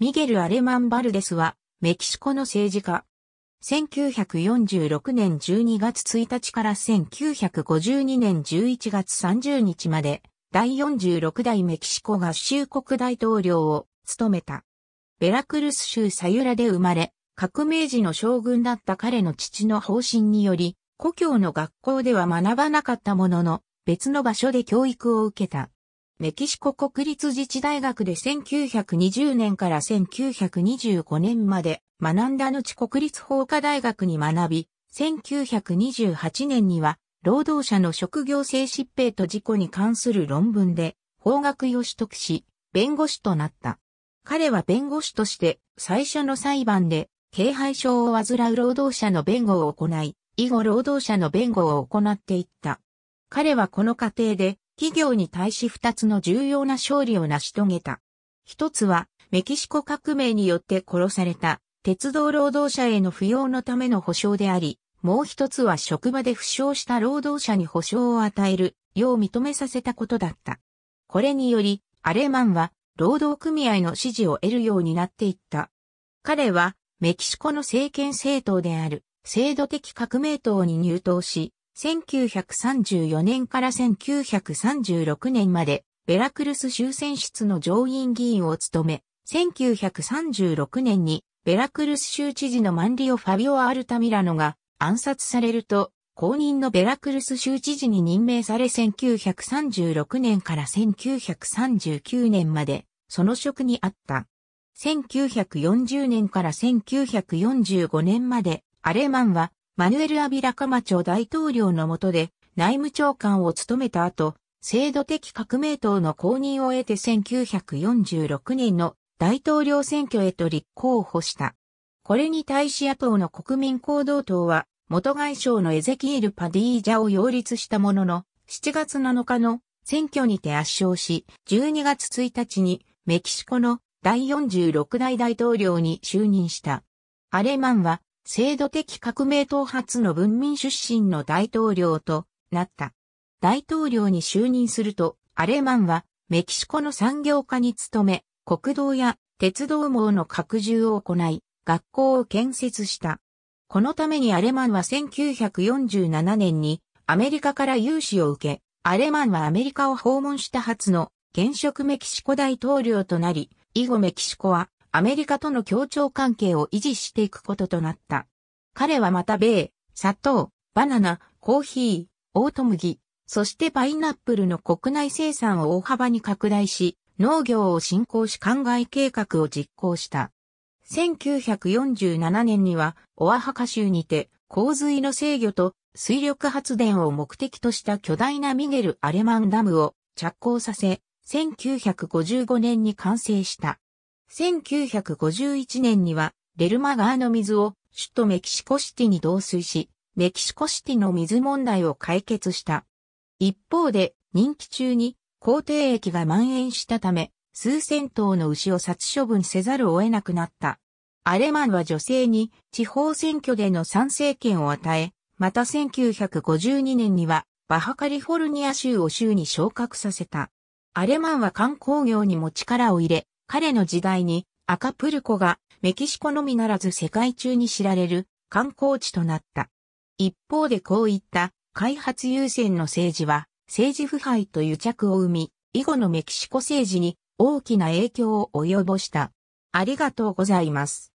ミゲル・アレマン・バルデスは、メキシコの政治家。1946年12月1日から1952年11月30日まで、第46代メキシコ合衆国大統領を務めた。ベラクルス州サユラで生まれ、革命時の将軍だった彼の父の方針により、故郷の学校では学ばなかったものの、別の場所で教育を受けた。メキシコ国立自治大学で1920年から1925年まで学んだ後国立法科大学に学び、1928年には労働者の職業性疾病と事故に関する論文で法学を取得し、弁護士となった。彼は弁護士として最初の裁判で軽廃症を患う労働者の弁護を行い、以後労働者の弁護を行っていった。彼はこの過程で企業に対し二つの重要な勝利を成し遂げた。一つは、メキシコ革命によって殺された、鉄道労働者への扶養のための保障であり、もう一つは職場で負傷した労働者に保障を与える、よう認めさせたことだった。これにより、アレマンは、労働組合の支持を得るようになっていった。彼は、メキシコの政権政党である、制度的革命党に入党し、1934年から1936年まで、ベラクルス州選出の上院議員を務め、1936年にベラクルス州知事のマンリオ・ファビオ・アルタミラノが暗殺されると、公認のベラクルス州知事に任命され1936年から1939年まで、その職にあった。1940年から1945年まで、アレマンはマヌエル・アビラ・カマチョ大統領の下で内務長官を務めた後、制度的革命党の公認を得て1946年の大統領選挙へと立候補した。これに対し野党の国民行動党は、元外相のエゼキエル・パディージャを擁立したものの、7月7日の選挙にて圧勝し、12月1日にメキシコの第46代大統領に就任した。アレマンは制度的革命党発の文民出身の大統領となった。大統領に就任すると、アレマンはメキシコの産業化に努め、国道や鉄道網の拡充を行い、学校を建設した。このためにアレマンは1947年にアメリカから融資を受け、アレマンはアメリカを訪問した初の現職メキシコ大統領となり、以後メキシコはアメリカとの協調関係を維持していくこととなった。彼はまた米、砂糖、バナナ、コーヒー、オート麦、そしてパイナップルの国内生産を大幅に拡大し、農業を振興し灌漑計画を実行した。1947年には、オアハカ州にて、洪水の制御と水力発電を目的とした巨大なミゲル・アレマンダムを着工させ、1955年に完成した。1951年には、デルマ川の水を首都メキシコシティに導水し、メキシコシティの水問題を解決した。一方で、任期中に皇帝液が蔓延したため、数千頭の牛を殺処分せざるを得なくなった。アレマンは女性に地方選挙での参政権を与え、また1952年にはバハカリフォルニア州を州に昇格させた。アレマンは観光業にも力を入れ、彼の時代にアカプルコがメキシコのみならず世界中に知られる観光地となった。一方でこういった開発優先の政治は政治腐敗と癒着を生み、以後のメキシコ政治に大きな影響を及ぼした。ありがとうございます。